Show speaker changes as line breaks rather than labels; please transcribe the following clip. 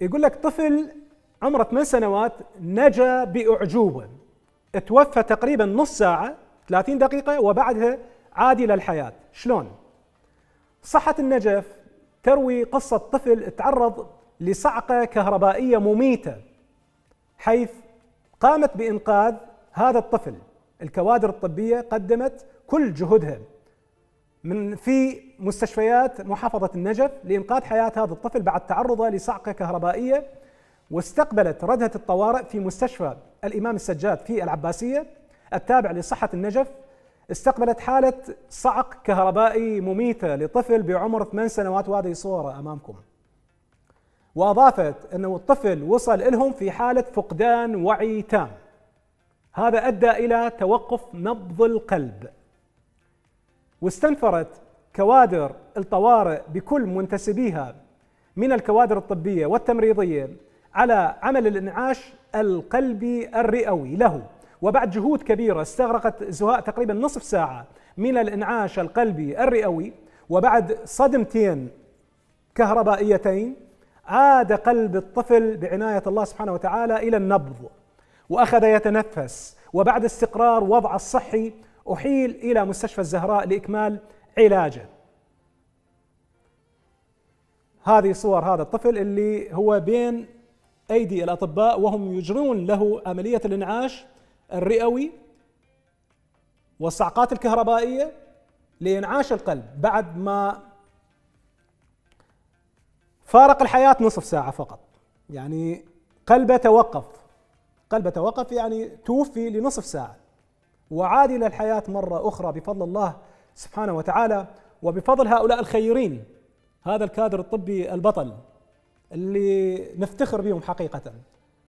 يقول لك طفل عمره 8 سنوات نجا باعجوبه توفى تقريبا نص ساعه 30 دقيقه وبعدها عادي للحياه شلون صحه النجف تروي قصه طفل تعرض لصعقه كهربائيه مميته حيث قامت بانقاذ هذا الطفل الكوادر الطبيه قدمت كل جهدها من في مستشفيات محافظة النجف لإنقاذ حياة هذا الطفل بعد تعرضه لصعقة كهربائية واستقبلت ردهة الطوارئ في مستشفى الإمام السجاد في العباسية التابع لصحة النجف استقبلت حالة صعق كهربائي مميتة لطفل بعمر 8 سنوات وهذه صورة أمامكم وأضافت أنه الطفل وصل إلهم في حالة فقدان وعي تام هذا أدى إلى توقف نبض القلب واستنفرت كوادر الطوارئ بكل منتسبيها من الكوادر الطبيه والتمريضيه على عمل الانعاش القلبي الرئوي له وبعد جهود كبيره استغرقت زهاء تقريبا نصف ساعه من الانعاش القلبي الرئوي وبعد صدمتين كهربائيتين عاد قلب الطفل بعنايه الله سبحانه وتعالى الى النبض واخذ يتنفس وبعد استقرار وضعه الصحي احيل الى مستشفى الزهراء لاكمال علاجه هذه صور هذا الطفل اللي هو بين أيدي الأطباء وهم يجرون له عملية الإنعاش الرئوي والصعقات الكهربائية لإنعاش القلب بعد ما فارق الحياة نصف ساعة فقط يعني قلبه توقف قلبه توقف يعني توفي لنصف ساعة وعاد إلى الحياة مرة أخرى بفضل الله سبحانه وتعالى وبفضل هؤلاء الخيرين هذا الكادر الطبي البطل اللي نفتخر بهم حقيقه